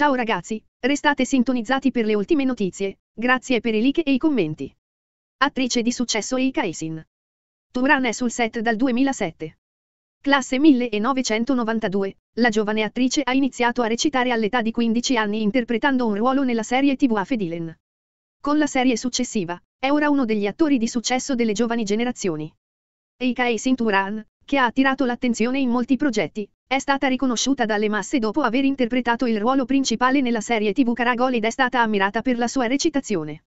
Ciao ragazzi, restate sintonizzati per le ultime notizie, grazie per i like e i commenti. Attrice di successo Eika Isin. Turan è sul set dal 2007. Classe 1992, la giovane attrice ha iniziato a recitare all'età di 15 anni interpretando un ruolo nella serie TV a Fedilen. Con la serie successiva, è ora uno degli attori di successo delle giovani generazioni. Eika Isin Turan, che ha attirato l'attenzione in molti progetti, è stata riconosciuta dalle masse dopo aver interpretato il ruolo principale nella serie TV Karagol ed è stata ammirata per la sua recitazione.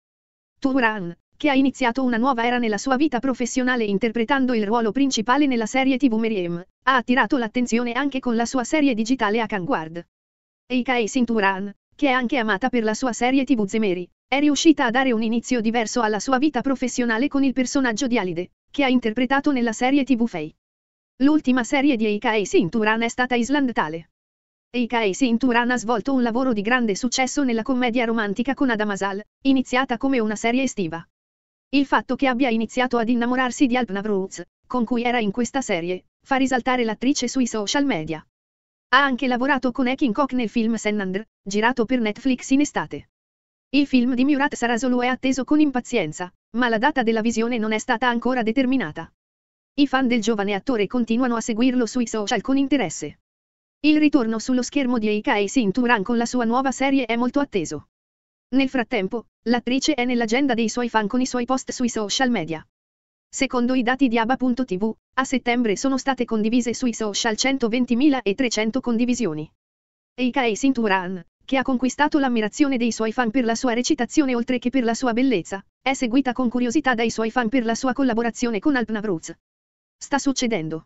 Turan, che ha iniziato una nuova era nella sua vita professionale interpretando il ruolo principale nella serie TV Meriem, ha attirato l'attenzione anche con la sua serie digitale Akanguard. Eika Eisin Turan, che è anche amata per la sua serie TV Zemeri, è riuscita a dare un inizio diverso alla sua vita professionale con il personaggio di Alide, che ha interpretato nella serie TV Fei. L'ultima serie di Eika e Sinturan è stata Island Tale. Eika e Sinturan ha svolto un lavoro di grande successo nella commedia romantica con Adam Asal, iniziata come una serie estiva. Il fatto che abbia iniziato ad innamorarsi di Alp Navruz, con cui era in questa serie, fa risaltare l'attrice sui social media. Ha anche lavorato con Ekin Kok nel film Sennandr, girato per Netflix in estate. Il film di Murat Sarasolu è atteso con impazienza, ma la data della visione non è stata ancora determinata. I fan del giovane attore continuano a seguirlo sui social con interesse. Il ritorno sullo schermo di Eika e Sinturan con la sua nuova serie è molto atteso. Nel frattempo, l'attrice è nell'agenda dei suoi fan con i suoi post sui social media. Secondo i dati di ABBA.tv, a settembre sono state condivise sui social 120.300 condivisioni. Eika e Sinturan, che ha conquistato l'ammirazione dei suoi fan per la sua recitazione oltre che per la sua bellezza, è seguita con curiosità dai suoi fan per la sua collaborazione con Alpna Bruz, Sta succedendo.